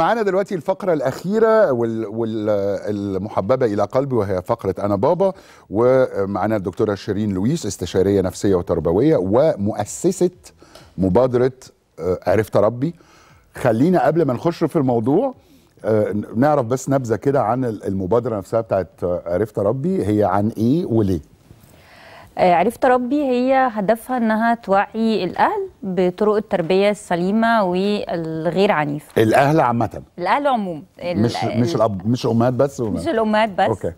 معانا دلوقتي الفقرة الأخيرة والمحببة إلى قلبي وهي فقرة أنا بابا ومعانا الدكتورة شيرين لويس استشارية نفسية وتربوية ومؤسسة مبادرة آه، عرفت ربي خلينا قبل ما نخش في الموضوع آه، نعرف بس نبذة كده عن المبادرة نفسها بتاعت آه، عرفت ربي هي عن إيه وليه آه، عرفت ربي هي هدفها انها توعي الاهل بطرق التربيه السليمه والغير عنيفه الاهل عامه الاهل عموما مش الـ مش الاب مش الامهات بس وما. مش الامهات بس أوكي.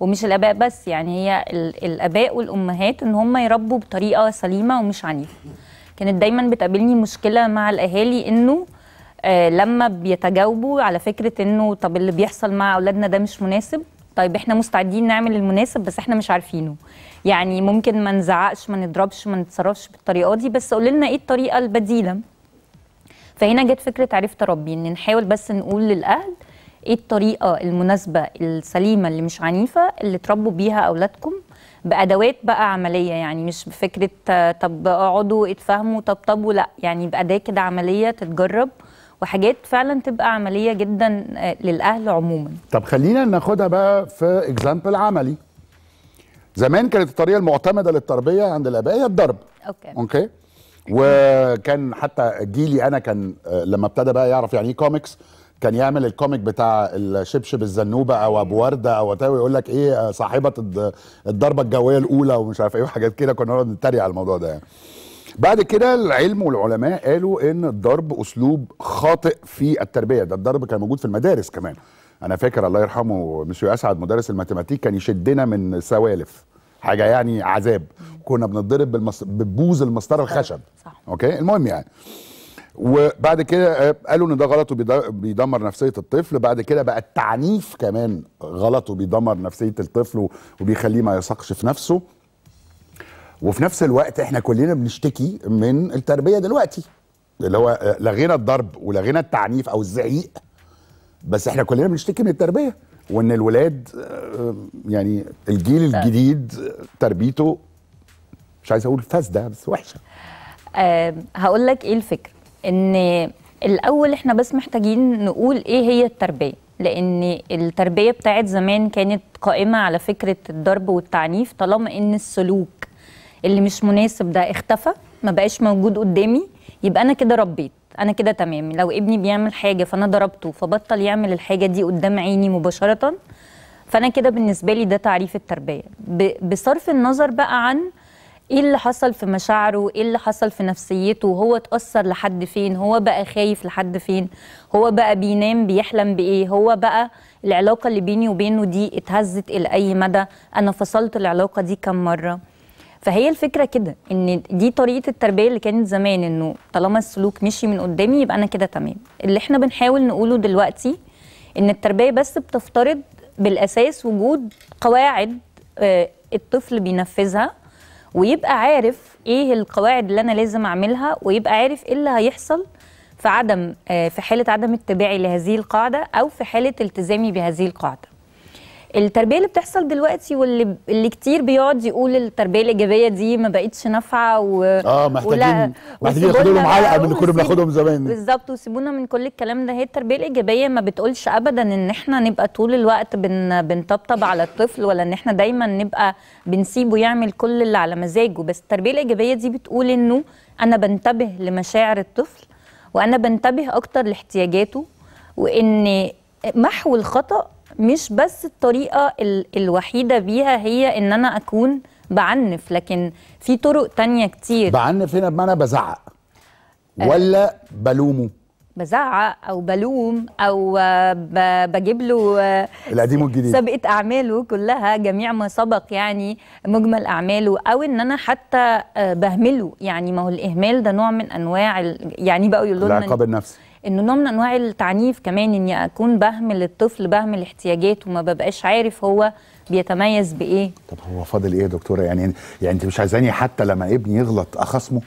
ومش الاباء بس يعني هي الاباء والامهات ان هم يربوا بطريقه سليمه ومش عنيفه كانت دايما بتقابلني مشكله مع الاهالي انه آه لما بيتجاوبوا على فكره انه طب اللي بيحصل مع اولادنا ده مش مناسب طيب احنا مستعدين نعمل المناسب بس احنا مش عارفينه يعني ممكن ما نزعقش ما نضربش ما نتصرفش بالطريقه دي بس قول لنا ايه الطريقه البديله فهنا جت فكره عرفت ربي ان نحاول بس نقول للاهل ايه الطريقه المناسبه السليمه اللي مش عنيفه اللي تربوا بيها اولادكم بادوات بقى عمليه يعني مش بفكره طب اقعدوا اتفاهموا طب لا يعني باداه كده عمليه تتجرب وحاجات فعلا تبقى عمليه جدا آه، للاهل عموما طب خلينا ناخدها بقى في اكزامبل عملي زمان كانت الطريقه المعتمده للتربيه عند الاباء هي الضرب اوكي اوكي وكان حتى جيلي انا كان آه، لما ابتدى بقى يعرف يعني ايه كوميكس كان يعمل الكوميك بتاع الشبشب الزنوبه او ابو ورده او وتاوي يقول لك ايه آه، صاحبه الضربه الجويه الاولى ومش عارف ايه وحاجات كده كنا نقعد نتريق على الموضوع ده يعني بعد كده العلم والعلماء قالوا ان الضرب اسلوب خاطئ في التربيه ده الضرب كان موجود في المدارس كمان انا فاكر الله يرحمه مسيو اسعد مدرس الماتيماتيك كان يشدنا من سوالف حاجه يعني عذاب كنا بنضرب بالمص... ببوز المسطره الخشب صح. اوكي المهم يعني وبعد كده آه، قالوا ان ده غلط وبيدمر نفسيه الطفل بعد كده بقى التعنيف كمان غلط وبيدمر نفسيه الطفل وبيخليه ما يثقش في نفسه وفي نفس الوقت احنا كلنا بنشتكي من التربيه دلوقتي اللي هو آه، لغينا الضرب ولغينا التعنيف او الزعيق بس احنا كلنا بنشتكي من التربيه وان الولاد آه، يعني الجيل الجديد تربيته مش عايز اقول فاسده بس وحشه أه هقول لك ايه الفكره ان الاول احنا بس محتاجين نقول ايه هي التربيه لان التربيه بتاعت زمان كانت قائمه على فكره الضرب والتعنيف طالما ان السلوك اللي مش مناسب ده اختفى ما بقاش موجود قدامي يبقى انا كده ربيت انا كده تمام لو ابني بيعمل حاجه فانا ضربته فبطل يعمل الحاجه دي قدام عيني مباشره فانا كده بالنسبه لي ده تعريف التربيه بصرف النظر بقى عن ايه اللي حصل في مشاعره ايه اللي حصل في نفسيته هو اتاثر لحد فين هو بقى خايف لحد فين هو بقى بينام بيحلم بايه هو بقى العلاقه اللي بيني وبينه دي اتهزت الى اي مدى انا فصلت العلاقه دي كم مره فهي الفكره كده ان دي طريقه التربيه اللي كانت زمان انه طالما السلوك مشي من قدامي يبقى انا كده تمام اللي احنا بنحاول نقوله دلوقتي ان التربيه بس بتفترض بالاساس وجود قواعد آه، الطفل بينفذها ويبقى عارف ايه القواعد اللي انا لازم اعملها ويبقى عارف ايه اللي هيحصل في عدم آه، في حاله عدم اتباعي لهذه القاعده او في حاله التزامي بهذه القاعده التربيه اللي بتحصل دلوقتي واللي اللي كتير بيقعد يقول التربيه الايجابيه دي ما بقتش نافعه و اه محتاجين محتاجين ياخدوا لهم علقه من اللي كنا بناخدهم زمان بالظبط وسيبونا من كل الكلام ده هي التربيه الايجابيه ما بتقولش ابدا ان احنا نبقى طول الوقت بن بنطبطب على الطفل ولا ان احنا دايما نبقى بنسيبه يعمل كل اللي على مزاجه بس التربيه الايجابيه دي بتقول انه انا بنتبه لمشاعر الطفل وانا بنتبه اكتر لاحتياجاته وان محو الخطا مش بس الطريقه الوحيده بيها هي ان انا اكون بعنف لكن في طرق تانية كتير بعنف هنا بمعنى بزعق آه. ولا بلومه بزعق او بلوم او بجيب له آه، القديم والجديد سابقه اعماله كلها جميع ما سبق يعني مجمل اعماله او ان انا حتى آه، بهمله يعني ما هو الاهمال ده نوع من انواع يعني بقوا يقولوا لنا العقاب النفسي انه نوع من انواع التعنيف كمان اني اكون بهمل الطفل بهمل احتياجاته وما ببقاش عارف هو بيتميز بايه طب هو فاضل ايه يا دكتوره يعني يعني انت مش عايزاني حتى لما ابني يغلط اخصمه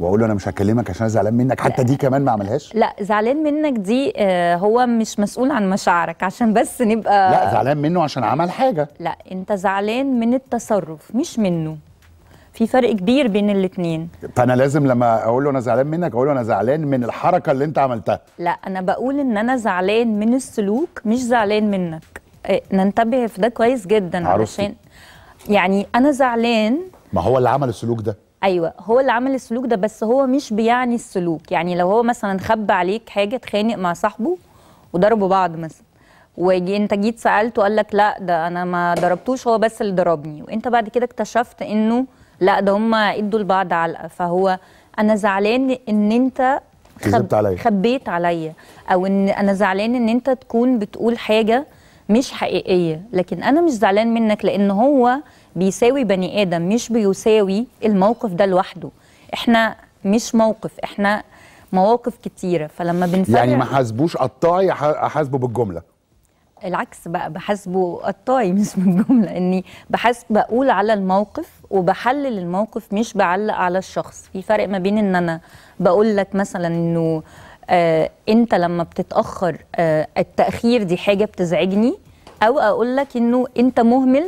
واقول له انا مش هكلمك عشان انا زعلان منك حتى دي كمان ما عملهاش لا زعلان منك دي آه، هو مش مسؤول عن مشاعرك عشان بس نبقى لا زعلان منه عشان عمل حاجه لا انت زعلان من التصرف مش منه في فرق كبير بين الاثنين فانا لازم لما اقول له انا زعلان منك اقول له انا زعلان من الحركه اللي انت عملتها لا انا بقول ان انا زعلان من السلوك مش زعلان منك آه، ننتبه في ده كويس جدا عرفتي. علشان يعني انا زعلان ما هو اللي عمل السلوك ده ايوه هو اللي عمل السلوك ده بس هو مش بيعني السلوك يعني لو هو مثلا خبى عليك حاجه اتخانق مع صاحبه وضربوا بعض مثلا واجي انت جيت سالته قال لك لا ده انا ما ضربتوش هو بس اللي ضربني وانت بعد كده اكتشفت انه لا ده هم ادوا لبعض علقه فهو انا زعلان ان انت خب... علي. خبيت عليا او ان انا زعلان ان انت تكون بتقول حاجه مش حقيقيه لكن انا مش زعلان منك لان هو بيساوي بني ادم مش بيساوي الموقف ده لوحده احنا مش موقف احنا مواقف كتيره فلما بنفرق يعني ما حاسبوش قطاعي احاسبه بالجمله العكس بقى بحاسبه مش اسم الجمله اني بحاسب بقول على الموقف وبحلل الموقف مش بعلق على الشخص في فرق ما بين ان انا بقول لك مثلا انه آه انت لما بتتاخر آه التاخير دي حاجه بتزعجني او اقول لك انه انت مهمل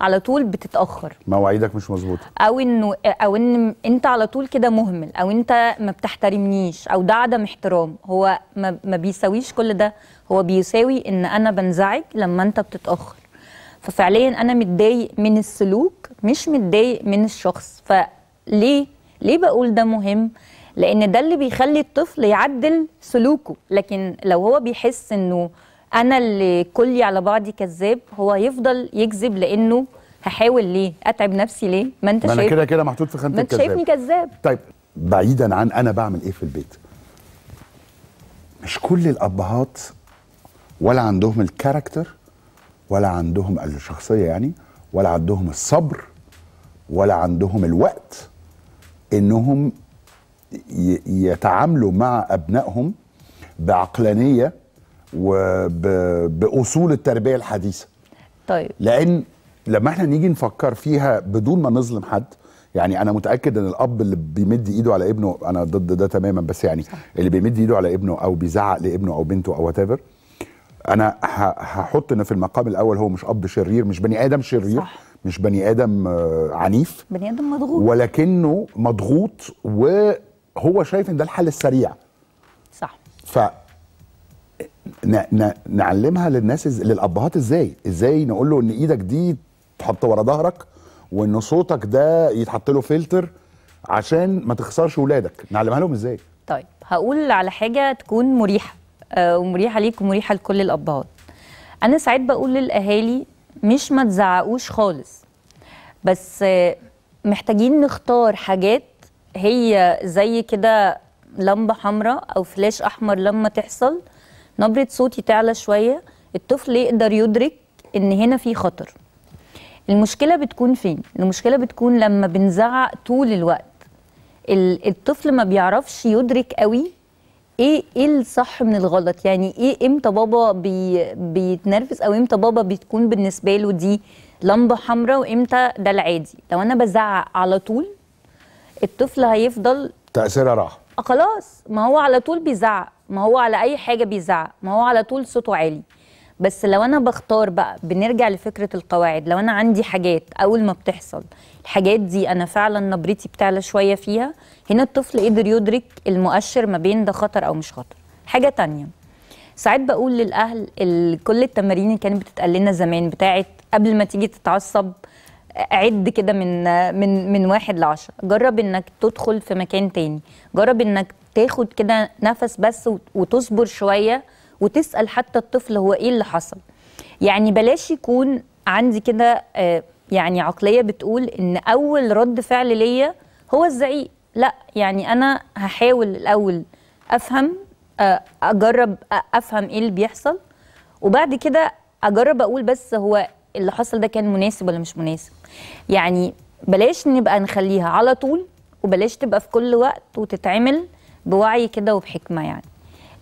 على طول بتتاخر مواعيدك مش مظبوطه او انه او ان انت على طول كده مهمل او انت ما بتحترمنيش او ده عدم احترام هو ما, ما بيساويش كل ده هو بيساوي ان انا بنزعج لما انت بتتاخر ففعليا انا متضايق من السلوك مش متضايق من الشخص فليه ليه بقول ده مهم لان ده اللي بيخلي الطفل يعدل سلوكه لكن لو هو بيحس انه انا اللي كلي على بعضي كذاب هو هيفضل يكذب لانه هحاول ليه اتعب نفسي ليه ما انت ما شايف انا كده كده محطوط في خانه ما انت شايفني كذاب طيب بعيدا عن انا بعمل ايه في البيت مش كل الابهات ولا عندهم الكاركتر ولا عندهم الشخصيه يعني ولا عندهم الصبر ولا عندهم الوقت انهم يتعاملوا مع ابنائهم بعقلانيه وباصول التربيه الحديثه طيب لان لما احنا نيجي نفكر فيها بدون ما نظلم حد يعني انا متاكد ان الاب اللي بيمد ايده على ابنه انا ضد ده تماما بس يعني صح. اللي بيمد ايده على ابنه او بيزعق لابنه او بنته او whatever انا هحط ان في المقام الاول هو مش اب شرير مش بني ادم شرير صح. مش بني ادم آه، عنيف بني ادم مضغوط ولكنه مضغوط وهو شايف ان ده الحل السريع صح ف نعلمها للناس للابهات ازاي ازاي نقول له ان ايدك دي تحط ورا ظهرك وان صوتك ده يتحط له فلتر عشان ما تخسرش ولادك نعلمها لهم ازاي طيب هقول على حاجه تكون مريحه آه ومريحه ليك ومريحه لكل الابهات انا ساعات بقول للاهالي مش ما تزعقوش خالص بس آه محتاجين نختار حاجات هي زي كده لمبه حمراء او فلاش احمر لما تحصل نبره صوتي تعلى شويه الطفل يقدر يدرك ان هنا في خطر المشكله بتكون فين المشكله بتكون لما بنزعق طول الوقت الطفل ما بيعرفش يدرك قوي ايه ايه الصح من الغلط يعني ايه امتى بابا بي بيتنرفز او امتى بابا بتكون بالنسبه له دي لمبه حمراء وامتى ده العادي لو انا بزعق على طول الطفل هيفضل تاثيرها راح آه، خلاص ما هو على طول بيزعق ما هو على اي حاجه بيزعق ما هو على طول صوته عالي بس لو انا بختار بقى بنرجع لفكره القواعد لو انا عندي حاجات اول ما بتحصل الحاجات دي انا فعلا نبرتي بتعلى شويه فيها هنا الطفل قدر يدرك المؤشر ما بين ده خطر او مش خطر حاجه تانية ساعات بقول للاهل كل التمارين اللي كانت بتتقال لنا زمان بتاعه قبل ما تيجي تتعصب عد كده من من من واحد لعشرة جرب انك تدخل في مكان تاني جرب انك تاخد كده نفس بس وتصبر شويه وتسال حتى الطفل هو ايه اللي حصل يعني بلاش يكون عندي كده آه، يعني عقليه بتقول ان اول رد فعل ليا هو الزعيق لا يعني انا هحاول الاول افهم آه، اجرب افهم ايه اللي بيحصل وبعد كده اجرب اقول بس هو اللي حصل ده كان مناسب ولا مش مناسب يعني بلاش نبقى نخليها على طول وبلاش تبقى في كل وقت وتتعمل بوعي كده وبحكمه يعني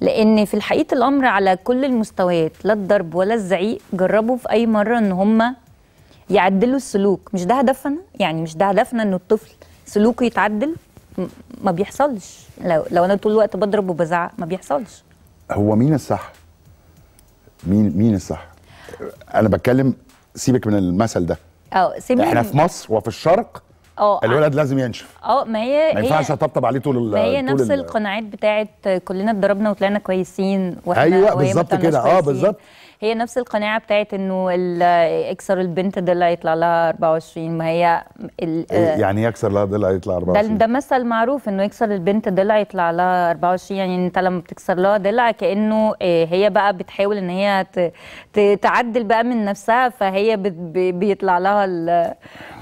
لان في الحقيقه الامر على كل المستويات لا الضرب ولا الزعيق جربوا في اي مره ان هم يعدلوا السلوك مش ده هدفنا يعني مش ده هدفنا ان الطفل سلوكه يتعدل ما بيحصلش لو لو انا طول الوقت بضرب وبزعق ما بيحصلش هو مين الصح مين مين الصح انا بتكلم سيبك من المثل ده اه احنا في مصر وفي الشرق اه الولد لازم ينشف اه ما هي ما ينفعش اطبطب عليه طول ما هي نفس القناعات بتاعت كلنا اتضربنا وطلعنا كويسين واحنا ايوه بالظبط كده اه بالظبط هي نفس القناعه بتاعت انه اكسر البنت ضلع يطلع لها 24 ما هي إيه، آه، يعني يكسر لها ضلع يطلع 24 ده, مثل معروف انه يكسر البنت ضلع يطلع لها 24 يعني انت لما بتكسر لها ضلع كانه آه، هي بقى بتحاول ان هي تعدل بقى من نفسها فهي بيطلع لها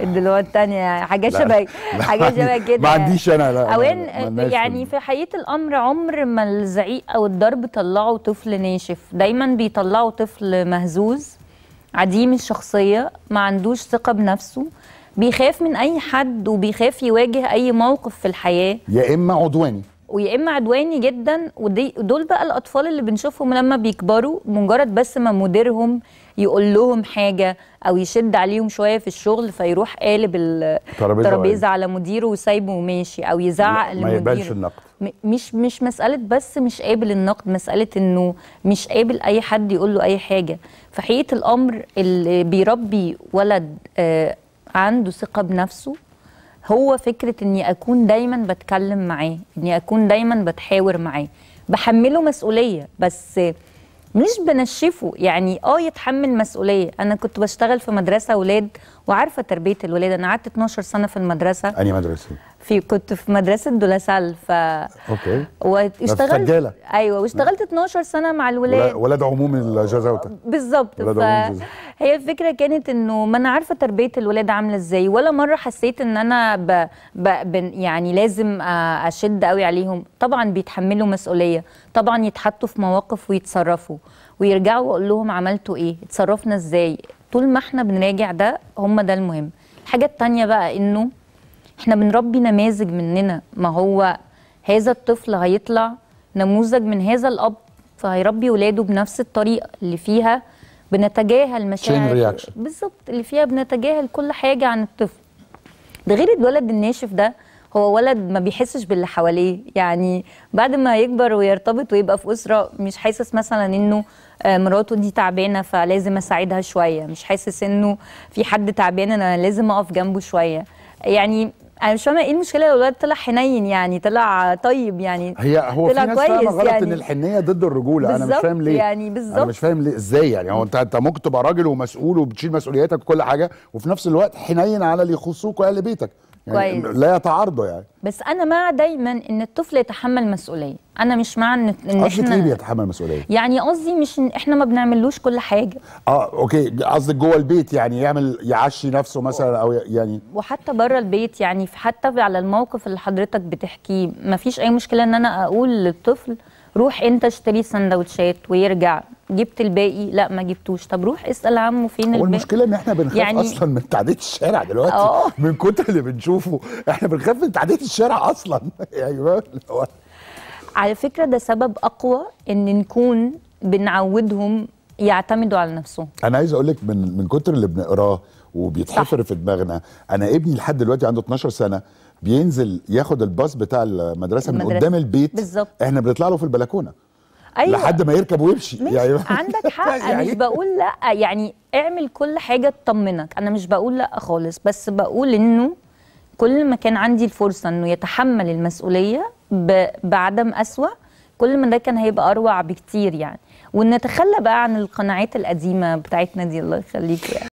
الضلوع الثانيه يعني حاجات شبه حاجات شبه كده ما عنديش انا لا إن يعني في حقيقه الامر عمر ما الزعيق او الضرب طلعوا طفل ناشف دايما بيطلعوا طفل طفل مهزوز عديم الشخصية ما عندوش ثقة بنفسه بيخاف من أي حد وبيخاف يواجه أي موقف في الحياة يا إما عدواني ويا اما عدواني جدا ودول بقى الاطفال اللي بنشوفهم لما بيكبروا مجرد بس ما مديرهم يقول لهم حاجه او يشد عليهم شويه في الشغل فيروح قالب الترابيزه على مديره وسايبه وماشي او يزعق لمديره ما يقبلش النقد مش مش مساله بس مش قابل النقد مساله انه مش قابل اي حد يقول له اي حاجه في حقيقه الامر اللي بيربي ولد آه، عنده ثقه بنفسه هو فكره اني اكون دايما بتكلم معاه اني اكون دايما بتحاور معاه بحمله مسؤوليه بس مش بنشفه يعني اه يتحمل مسؤوليه انا كنت بشتغل في مدرسه اولاد وعارفه تربيه الولاد انا قعدت 12 سنه في المدرسه انهي مدرسه في كنت في مدرسه دولاسال ف اوكي واشتغلت فجالة. ايوه واشتغلت 12 سنه مع الولاد ولاد عموم الجزاوته بالظبط هي الفكره كانت انه ما انا عارفه تربيه الولاد عامله ازاي ولا مره حسيت ان انا ب... ب... ب... يعني لازم آه، اشد قوي عليهم طبعا بيتحملوا مسؤوليه طبعا يتحطوا في مواقف ويتصرفوا ويرجعوا واقول لهم عملتوا ايه اتصرفنا ازاي طول ما احنا بنراجع ده هم ده المهم الحاجه الثانيه بقى انه احنا بنربي نماذج مننا ما هو هذا الطفل هيطلع نموذج من هذا الاب فهيربي ولاده بنفس الطريقه اللي فيها بنتجاهل مشاعر بالظبط اللي فيها بنتجاهل كل حاجه عن الطفل ده غير الولد الناشف ده هو ولد ما بيحسش باللي حواليه يعني بعد ما يكبر ويرتبط ويبقى في اسره مش حاسس مثلا انه آه، مراته دي تعبانه فلازم اساعدها شويه مش حاسس انه في حد تعبان انا لازم اقف جنبه شويه يعني انا مش فاهمه ايه المشكله لو الولد طلع حنين يعني طلع طيب يعني هي هو طلع في ناس فاهمه غلط يعني ان الحنيه ضد الرجوله انا مش فاهم ليه يعني بالظبط انا مش فاهم ليه ازاي يعني هو انت انت ممكن تبقى راجل ومسؤول وبتشيل مسؤولياتك وكل حاجه وفي نفس الوقت حنين على اللي يخصوك واهل بيتك يعني كويس لا يتعارضوا يعني بس انا مع دايما ان الطفل يتحمل مسؤوليه انا مش مع ان ان احنا ليه بيتحمل مسؤوليه يعني قصدي مش إن احنا ما بنعملوش كل حاجه اه اوكي قصدك جوه البيت يعني يعمل يعشي نفسه مثلا او يعني وحتى بره البيت يعني حتى على الموقف اللي حضرتك بتحكيه ما فيش اي مشكله ان انا اقول للطفل روح انت اشتري سندوتشات ويرجع جبت الباقي لا ما جبتوش طب روح اسال عمه فين الباقي والمشكله ان احنا بنخاف يعني... اصلا من تعديل الشارع دلوقتي أوه. من كتر اللي بنشوفه احنا بنخاف من تعديل الشارع اصلا يعني على فكره ده سبب اقوى ان نكون بنعودهم يعتمدوا على نفسهم انا عايز اقول لك من من كتر اللي بنقراه وبيتحفر في دماغنا انا ابني لحد دلوقتي عنده 12 سنه بينزل ياخد الباص بتاع المدرسه, المدرسة. من قدام البيت بالزبط. احنا بنطلع له في البلكونه أيوة. لحد ما يركب ويمشي يعني عندك حق يعني. مش بقول لا يعني اعمل كل حاجه تطمنك انا مش بقول لا خالص بس بقول انه كل ما كان عندي الفرصه انه يتحمل المسؤوليه بعدم اسوأ كل ما ده كان هيبقى اروع بكتير يعني ونتخلى بقى عن القناعات القديمه بتاعتنا دي الله يخليك يعني.